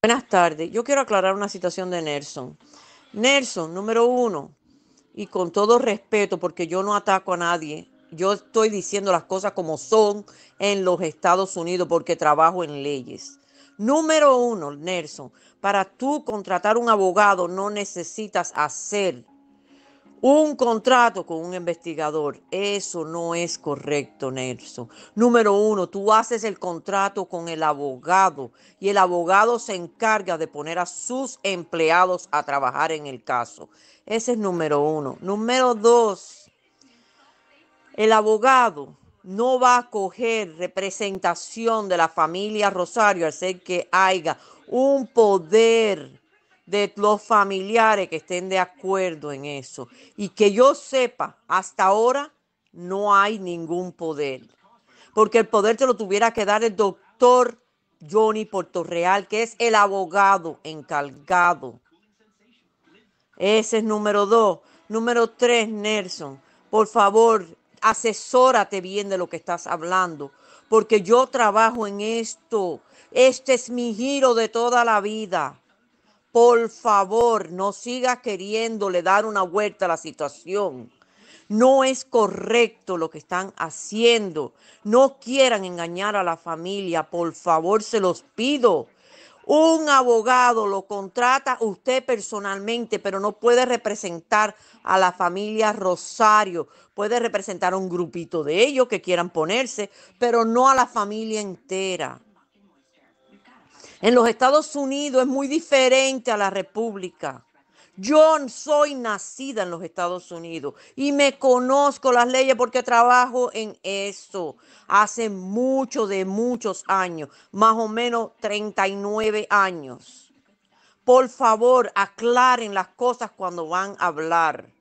Buenas tardes. Yo quiero aclarar una situación de Nelson. Nelson, número uno, y con todo respeto, porque yo no ataco a nadie, yo estoy diciendo las cosas como son en los Estados Unidos porque trabajo en leyes. Número uno, Nelson, para tú contratar un abogado no necesitas hacer un contrato con un investigador. Eso no es correcto, Nelson. Número uno, tú haces el contrato con el abogado y el abogado se encarga de poner a sus empleados a trabajar en el caso. Ese es número uno. Número dos, el abogado no va a coger representación de la familia Rosario al ser que haya un poder de los familiares que estén de acuerdo en eso. Y que yo sepa, hasta ahora no hay ningún poder. Porque el poder te lo tuviera que dar el doctor Johnny Portorreal, que es el abogado encargado. Ese es número dos. Número tres, Nelson. Por favor, asesórate bien de lo que estás hablando, porque yo trabajo en esto. Este es mi giro de toda la vida. Por favor, no siga queriéndole dar una vuelta a la situación. No es correcto lo que están haciendo. No quieran engañar a la familia. Por favor, se los pido. Un abogado lo contrata usted personalmente, pero no puede representar a la familia Rosario. Puede representar a un grupito de ellos que quieran ponerse, pero no a la familia entera. En los Estados Unidos es muy diferente a la República. Yo soy nacida en los Estados Unidos y me conozco las leyes porque trabajo en eso hace muchos de muchos años, más o menos 39 años. Por favor, aclaren las cosas cuando van a hablar.